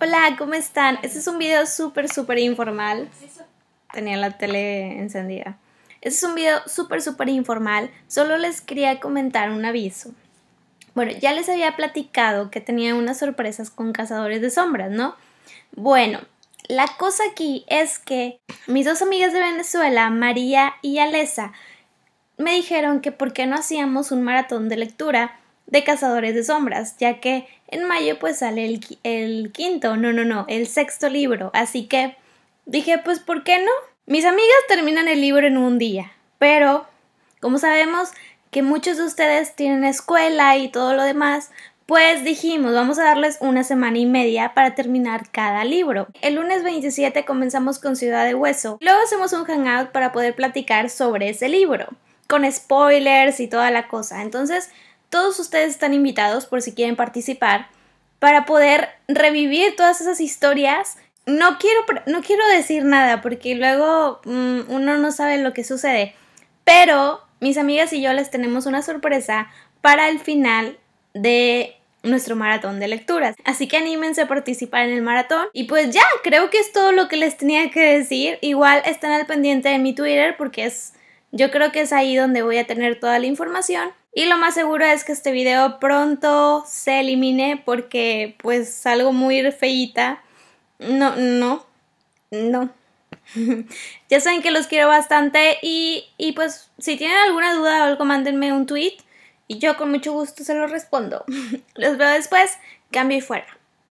Hola, ¿cómo están? Este es un video súper, súper informal. Tenía la tele encendida. Este es un video súper, súper informal. Solo les quería comentar un aviso. Bueno, ya les había platicado que tenía unas sorpresas con Cazadores de Sombras, ¿no? Bueno, la cosa aquí es que mis dos amigas de Venezuela, María y Alesa, me dijeron que por qué no hacíamos un maratón de lectura de Cazadores de Sombras, ya que en mayo pues sale el, el quinto, no, no, no, el sexto libro. Así que dije, pues ¿por qué no? Mis amigas terminan el libro en un día, pero como sabemos que muchos de ustedes tienen escuela y todo lo demás, pues dijimos, vamos a darles una semana y media para terminar cada libro. El lunes 27 comenzamos con Ciudad de Hueso. Luego hacemos un hangout para poder platicar sobre ese libro, con spoilers y toda la cosa. Entonces, todos ustedes están invitados por si quieren participar para poder revivir todas esas historias. No quiero, no quiero decir nada porque luego mm, uno no sabe lo que sucede, pero mis amigas y yo les tenemos una sorpresa para el final de nuestro maratón de lecturas. Así que anímense a participar en el maratón. Y pues ya, creo que es todo lo que les tenía que decir. Igual están al pendiente de mi Twitter porque es yo creo que es ahí donde voy a tener toda la información y lo más seguro es que este video pronto se elimine porque pues algo muy feíta. No, no, no. ya saben que los quiero bastante y, y pues si tienen alguna duda o algo mándenme un tweet y yo con mucho gusto se lo respondo. los veo después, cambio y fuera.